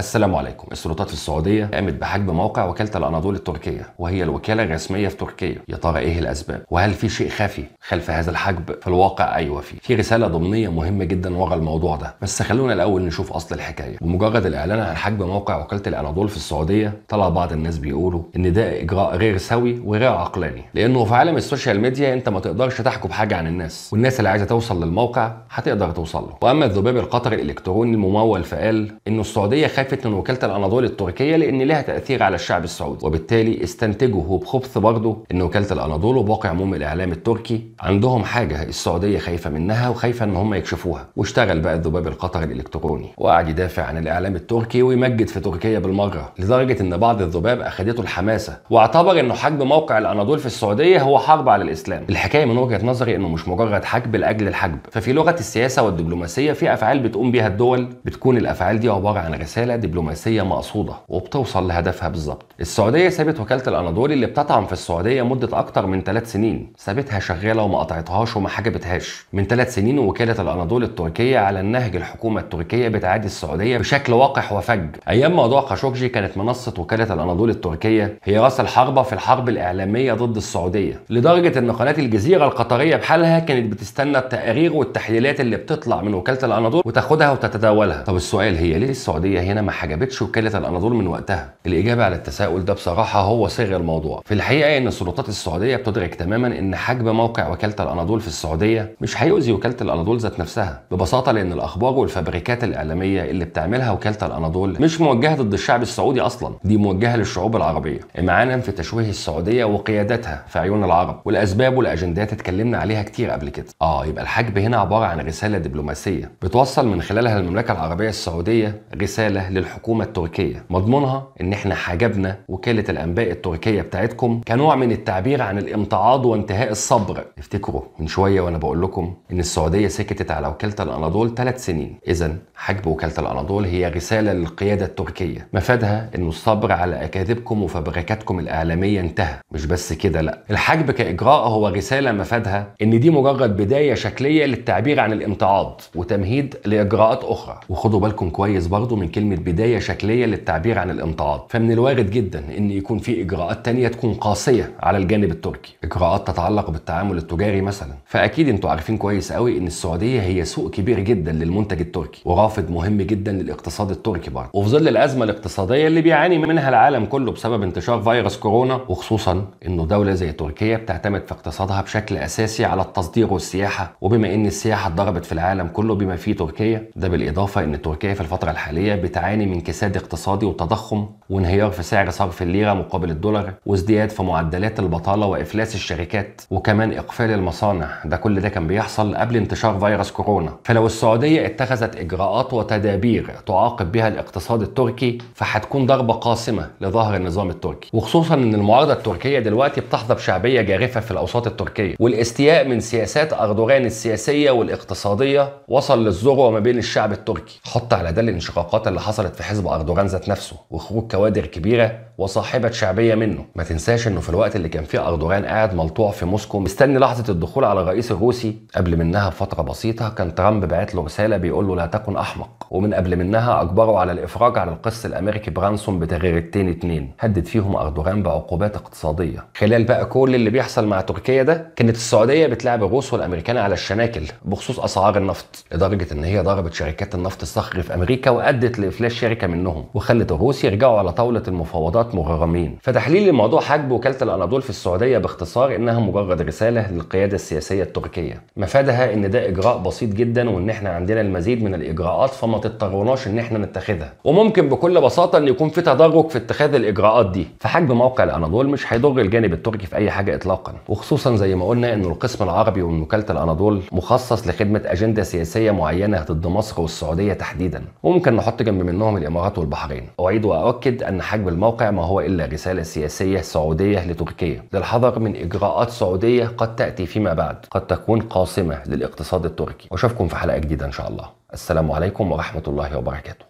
السلام عليكم السلطات في السعودية قامت بحجب موقع وكالة الأناضول التركية وهي الوكالة الرسمية في تركيا يا ترى إيه الأسباب وهل في شيء خفي خلف هذا الحجب في الواقع أيوة في في رسالة ضمنية مهمة جدا ورا الموضوع ده بس خلونا الأول نشوف أصل الحكاية بمجرد الإعلان عن حجب موقع وكالة الأناضول في السعودية طلع بعض الناس بيقولوا إن ده إجراء غير سوي وغير عقلاني لأنه في عالم السوشيال ميديا أنت ما تقدرش تحكم حاجة عن الناس والناس اللي عايزة توصل للموقع هتقدر توصل له وأما الذباب القطري الإلكتروني الممول فقال إنه السعودية خافت من وكاله الاناضول التركيه لان لها تاثير على الشعب السعودي وبالتالي استنتجوا بخبث برضه ان وكاله الاناضول وباقي عموم الاعلام التركي عندهم حاجه السعوديه خايفه منها وخايفه ان هم يكشفوها واشتغل بقى الذباب القطري الالكتروني وقعد يدافع عن الاعلام التركي ويمجد في تركيا بالمره لدرجه ان بعض الذباب اخذته الحماسه واعتبر انه حجب موقع الاناضول في السعوديه هو حرب على الاسلام الحكايه من وجهه نظري انه مش مجرد حجب لاجل الحجب ففي لغه السياسه والدبلوماسيه في افعال بتقوم بها الدول بتكون الافعال دي عباره عن رساله دبلوماسية مقصودة وبتوصل لهدفها بالظبط السعودية سابت وكالة الأناضولي اللي بتطعن في السعودية مدة أكتر من ثلاث سنين سابتها شغالة وما قطعتهاش وما حجبتهاش من ثلاث سنين وكالة الأناضولي التركية على النهج الحكومة التركية بتعادي السعودية بشكل واقح وفج أيام موضوع خاشقجي كانت منصة وكالة الأناضولي التركية هي راس الحربة في الحرب الإعلامية ضد السعودية لدرجة إن قناة الجزيرة القطرية بحالها كانت بتستنى التقارير والتحليلات اللي بتطلع من وكالة الأناضولي وتاخدها وتتداولها طب السؤال هي ليه السعودية هنا ما حجبتش وكاله الاناضول من وقتها الاجابه على التساؤل ده بصراحه هو صيغ الموضوع في الحقيقه ان السلطات السعوديه بتدرك تماما ان حجب موقع وكاله الاناضول في السعوديه مش هيؤذي وكاله الاناضول ذات نفسها ببساطه لان الاخبار والفبريكات الاعلاميه اللي بتعملها وكاله الاناضول مش موجهه ضد الشعب السعودي اصلا دي موجهه للشعوب العربيه معانا في تشويه السعوديه وقيادتها في عيون العرب والاسباب والاجندات اتكلمنا عليها كتير قبل كده اه يبقى الحجب هنا عباره عن رساله دبلوماسيه بتوصل من خلالها المملكه العربيه السعوديه رساله للحكومه التركيه مضمونها ان احنا حجبنا وكاله الانباء التركيه بتاعتكم كنوع من التعبير عن الامتعاض وانتهاء الصبر افتكروا من شويه وانا بقول لكم ان السعوديه سكتت على وكاله الاناضول ثلاث سنين اذا حجب وكاله الاناضول هي رساله للقياده التركيه مفادها انه الصبر على اكاذيبكم وفبركاتكم الاعلاميه انتهى مش بس كده لا الحجب كاجراء هو رساله مفادها ان دي مجرد بدايه شكليه للتعبير عن الامتعاض وتمهيد لاجراءات اخرى وخدوا بالكم كويس برضو من كلمه كانت بداية شكلية للتعبير عن الامتعاض فمن الوارد جدا أن يكون في إجراءات تانية تكون قاسية على الجانب التركي إجراءات تتعلق بالتعامل التجاري مثلا فأكيد أنتوا عارفين كويس قوي أن السعودية هي سوق كبير جدا للمنتج التركي ورافد مهم جدا للاقتصاد التركي برضه وفي ظل الأزمة الاقتصادية اللي بيعاني منها العالم كله بسبب انتشار فيروس كورونا وخصوصا أنه دولة زي تركيا بتعتمد في اقتصادها بشكل أساسي على التصدير والسياحة وبما أن السياحة اتضربت في العالم كله بما فيه تركيا ده بالإضافة أن تركيا في الفترة الحالية بتعاني تعاني من كساد اقتصادي وتضخم وانهيار في سعر صرف الليره مقابل الدولار وازدياد في معدلات البطاله وافلاس الشركات وكمان اقفال المصانع ده كل ده كان بيحصل قبل انتشار فيروس كورونا فلو السعوديه اتخذت اجراءات وتدابير تعاقب بها الاقتصاد التركي فهتكون ضربه قاسمه لظهر النظام التركي وخصوصا ان المعارضه التركيه دلوقتي بتحظى بشعبيه جارفه في الاوساط التركيه والاستياء من سياسات اردوغان السياسيه والاقتصاديه وصل للذروه ما بين الشعب التركي حط على ده الانشقاقات اللي حصلت حصلت في حزب أردوغان ذات نفسه وخروج كوادر كبيرة وصاحبة شعبية منه ما تنساش انه في الوقت اللي كان فيه أردوغان قاعد ملطوع في موسكو مستني لحظة الدخول على الرئيس الروسي قبل منها بفترة بسيطة كان ترامب بعت له رسالة بيقول له لا تكن أحمق ومن قبل منها أجبره على الإفراج على القس الأمريكي برانسون التين اتنين هدد فيهم أردوغان بعقوبات اقتصادية خلال بقى كل اللي بيحصل مع تركيا ده كانت السعودية بتلعب الروس والأمريكان على الشناكل بخصوص أسعار النفط لدرجة ان هي ضربت شركات النفط الصخري في أمريكا وأدت لإفلاس شركة منهم وخلت الروس يرجعوا على طاولة المفاوضات ثلاث مغرمين فتحليل الموضوع حجب وكاله الاناضول في السعوديه باختصار انها مجرد رساله للقياده السياسيه التركيه مفادها ان ده اجراء بسيط جدا وان احنا عندنا المزيد من الاجراءات فما تضطروناش ان احنا نتخذها وممكن بكل بساطه ان يكون في تدرج في اتخاذ الاجراءات دي فحجب موقع الاناضول مش هيضر الجانب التركي في اي حاجه اطلاقا وخصوصا زي ما قلنا ان القسم العربي ومن وكاله الاناضول مخصص لخدمه اجنده سياسيه معينه ضد مصر والسعوديه تحديدا وممكن نحط جنب منهم الامارات والبحرين اعيد واؤكد ان حجب الموقع ما هو إلا رسالة سياسية سعودية لتركيا للحذر من إجراءات سعودية قد تأتي فيما بعد قد تكون قاصمة للاقتصاد التركي وأشوفكم في حلقة جديدة إن شاء الله السلام عليكم ورحمة الله وبركاته